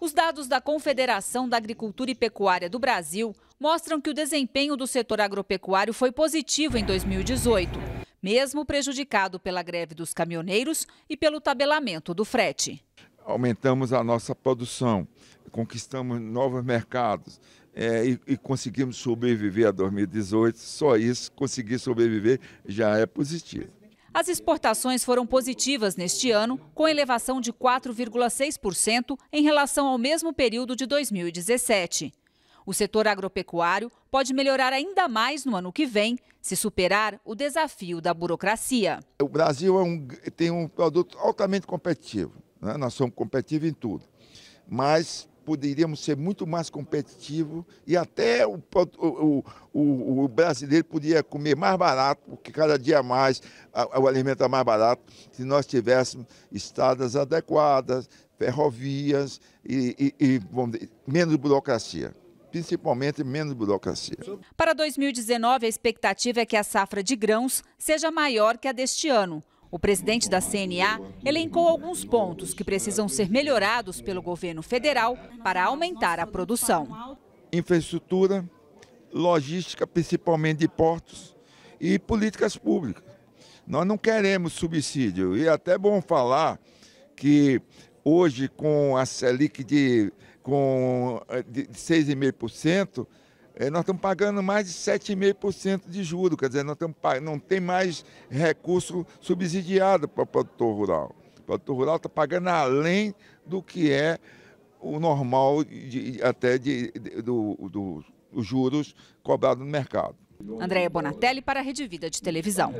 Os dados da Confederação da Agricultura e Pecuária do Brasil mostram que o desempenho do setor agropecuário foi positivo em 2018, mesmo prejudicado pela greve dos caminhoneiros e pelo tabelamento do frete. Aumentamos a nossa produção, conquistamos novos mercados é, e, e conseguimos sobreviver a 2018. Só isso, conseguir sobreviver já é positivo. As exportações foram positivas neste ano, com elevação de 4,6% em relação ao mesmo período de 2017. O setor agropecuário pode melhorar ainda mais no ano que vem, se superar o desafio da burocracia. O Brasil é um, tem um produto altamente competitivo. Né? Nós somos competitivos em tudo. Mas poderíamos ser muito mais competitivos e até o, o, o, o brasileiro poderia comer mais barato, porque cada dia mais a, o alimento é mais barato, se nós tivéssemos estradas adequadas, ferrovias e, e, e dizer, menos burocracia principalmente menos burocracia. Para 2019, a expectativa é que a safra de grãos seja maior que a deste ano. O presidente da CNA elencou alguns pontos que precisam ser melhorados pelo governo federal para aumentar a produção. Infraestrutura, logística, principalmente de portos, e políticas públicas. Nós não queremos subsídio. E é até bom falar que hoje, com a Selic de, com, eh, de 6,5%, é, nós estamos pagando mais de 7,5% de juros, quer dizer, nós estamos, não tem mais recurso subsidiado para o produtor rural. O produtor rural está pagando além do que é o normal de, até de, de, do, do, dos juros cobrados no mercado. Andréia Bonatelli para a Rede Vida de Televisão.